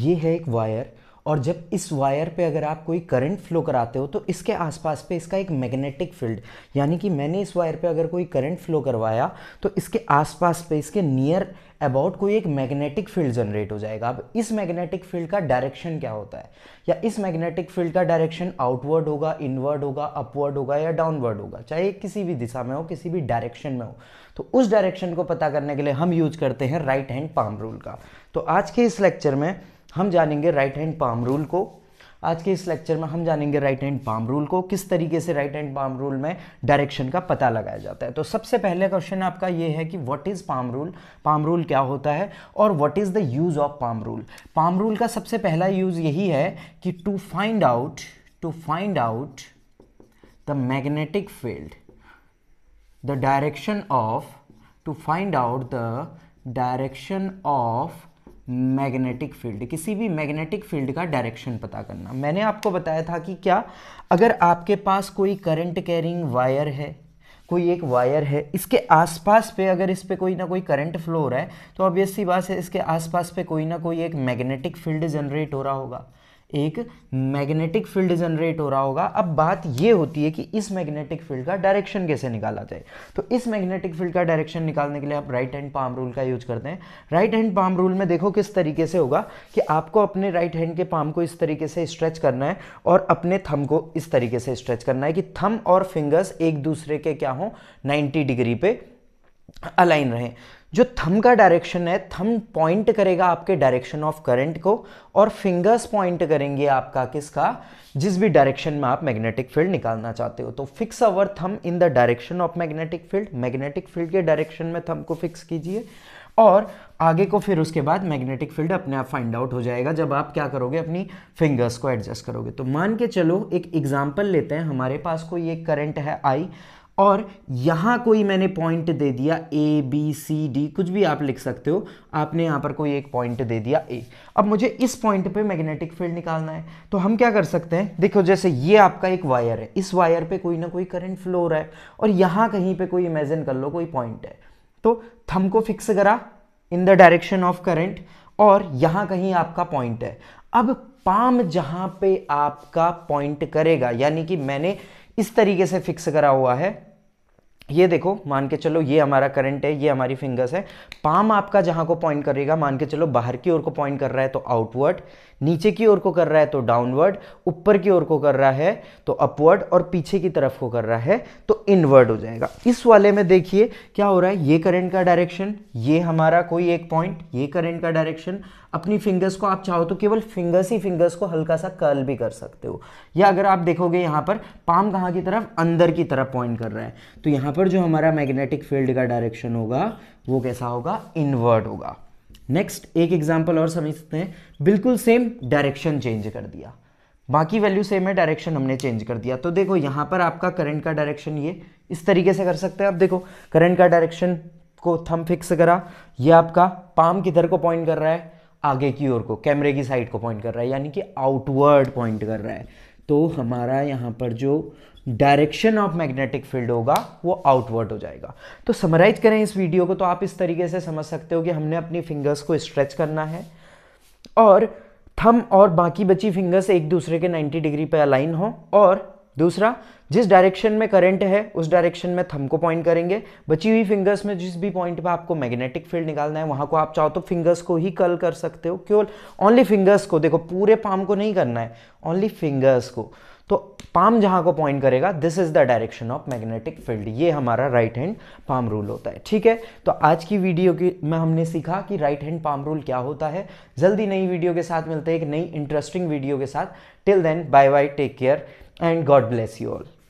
ये है एक वायर और जब इस वायर पे अगर आप कोई करंट फ्लो कराते हो तो इसके आसपास पे इसका एक मैग्नेटिक फील्ड यानी कि मैंने इस वायर पे अगर कोई करंट फ्लो करवाया तो इसके आसपास पे इसके नियर अबाउट कोई एक मैग्नेटिक फील्ड जनरेट हो जाएगा अब इस मैग्नेटिक फील्ड का डायरेक्शन क्या होता है या इस मैग्नेटिक फील्ड का डायरेक्शन आउटवर्ड होगा इनवर्ड होगा अपवर्ड होगा या डाउनवर्ड होगा चाहे किसी भी दिशा में हो किसी भी डायरेक्शन में हो तो उस डायरेक्शन को पता करने के लिए हम यूज करते हैं राइट हैंड पाम रूल का तो आज के इस लेक्चर में हम जानेंगे राइट हैंड पाम रूल को आज के इस लेक्चर में हम जानेंगे राइट हैंड पाम रूल को किस तरीके से राइट हैंड पाम रूल में डायरेक्शन का पता लगाया जाता है तो सबसे पहले क्वेश्चन आपका ये है कि what is palm rule palm rule क्या होता है और what is the use of palm rule palm rule का सबसे पहला यूज़ यही है कि to find out to find out the magnetic field the direction of to find out the direction of magnetic field किसी भी मैग्नेटिक फील्ड का direction पता करना मैंने आपको बताया था कि क्या अगर आपके पास कोई करंट कैरिंग वायर है कोई एक वायर है इसके आसपास पे अगर इस पर कोई ना कोई करंट फ्लो हो रहा है तो ऑब्वियसली बात है इसके आसपास पे कोई ना कोई एक मैग्नेटिक फील्ड जनरेट हो रहा होगा एक मैग्नेटिक फील्ड जनरेट हो रहा होगा अब बात ये होती है कि इस मैग्नेटिक फील्ड का डायरेक्शन कैसे निकाला जाए तो इस मैग्नेटिक फील्ड का डायरेक्शन निकालने के लिए आप राइट हैंड पाम रूल का यूज करते हैं राइट हैंड पाम रूल में देखो किस तरीके से होगा कि आपको अपने राइट हैंड के पाम को इस तरीके से स्ट्रेच करना है और अपने थम को इस तरीके से स्ट्रेच करना है कि थम और फिंगर्स एक दूसरे के क्या हों नाइन्टी डिग्री पे अलाइन रहें जो थम का डायरेक्शन है थम पॉइंट करेगा आपके डायरेक्शन ऑफ करंट को और फिंगर्स पॉइंट करेंगे आपका किसका जिस भी डायरेक्शन में आप मैग्नेटिक फील्ड निकालना चाहते हो तो fix our thumb in the direction of magnetic field magnetic field के डायरेक्शन में थम को फिक्स कीजिए और आगे को फिर उसके बाद मैग्नेटिक फील्ड अपने आप फाइंड आउट हो जाएगा जब आप क्या करोगे अपनी फिंगर्स को एडजस्ट करोगे तो मान के चलो एक एग्जाम्पल लेते हैं हमारे पास कोई एक करंट है आई और यहाँ कोई मैंने पॉइंट दे दिया ए बी सी डी कुछ भी आप लिख सकते हो आपने यहाँ पर कोई एक पॉइंट दे दिया ए अब मुझे इस पॉइंट पे मैग्नेटिक फील्ड निकालना है तो हम क्या कर सकते हैं देखो जैसे ये आपका एक वायर है इस वायर पे कोई ना कोई करंट फ्लो रहा है और यहाँ कहीं पे कोई इमेजिन कर लो कोई पॉइंट है तो थम को फिक्स करा in the direction of current और यहाँ कहीं आपका पॉइंट है अब पाम जहाँ पे आपका पॉइंट करेगा यानी कि मैंने इस तरीके से फिक्स करा हुआ है ये देखो मान के चलो ये हमारा करंट है ये हमारी फिंगर्स है पाम आपका जहाँ को पॉइंट करेगा मान के चलो बाहर की ओर को पॉइंट कर रहा है तो आउटवर्ड नीचे की ओर को कर रहा है तो डाउनवर्ड ऊपर की ओर को कर रहा है तो अपवर्ड और पीछे की तरफ को कर रहा है तो इनवर्ड हो जाएगा इस वाले में देखिए क्या हो रहा है ये करेंट का डायरेक्शन ये हमारा कोई एक पॉइंट ये करेंट का डायरेक्शन अपनी फिंगर्स को आप चाहो तो केवल फिंगर्स ही फिंगर्स को हल्का सा कर्ल भी कर सकते हो या अगर आप देखोगे यहाँ पर पाम कहाँ की तरफ अंदर की तरफ पॉइंट कर रहा है तो यहाँ पर जो हमारा मैग्नेटिक फील्ड का डायरेक्शन होगा वो कैसा होगा इन्वर्ट होगा नेक्स्ट एक एग्जाम्पल और समझते हैं बिल्कुल सेम डायरेक्शन चेंज कर दिया बाकी वैल्यू सेम है डायरेक्शन हमने चेंज कर दिया तो देखो यहाँ पर आपका करंट का डायरेक्शन ये इस तरीके से कर सकते हैं आप देखो करंट का डायरेक्शन को थम फिक्स करा ये आपका पाम किधर को पॉइंट कर रहा है आगे की ओर को कैमरे की साइड को पॉइंट कर रहा है यानी कि आउटवर्ड पॉइंट कर रहा है तो हमारा यहाँ पर जो डायरेक्शन ऑफ मैग्नेटिक फील्ड होगा वो आउटवर्ड हो जाएगा तो समराइज करें इस वीडियो को तो आप इस तरीके से समझ सकते हो कि हमने अपनी फिंगर्स को स्ट्रेच करना है और थम और बाकी बची फिंगर्स एक दूसरे के 90 डिग्री पे अलाइन हो और दूसरा जिस डायरेक्शन में करंट है उस डायरेक्शन में थम को पॉइंट करेंगे बची हुई फिंगर्स में जिस भी पॉइंट पे आपको मैग्नेटिक फील्ड निकालना है वहां को आप चाहो तो फिंगर्स को ही कल कर सकते हो केवल ओनली फिंगर्स को देखो पूरे पाम को नहीं करना है ओनली फिंगर्स को तो पाम जहां को पॉइंट करेगा this is the direction of magnetic field ये हमारा राइट हैंड पाम रूल होता है ठीक है तो आज की वीडियो की में हमने सीखा कि राइट हैंड पाम रूल क्या होता है जल्दी नई वीडियो के साथ मिलते हैं एक नई इंटरेस्टिंग वीडियो के साथ till then bye bye take care and God bless you all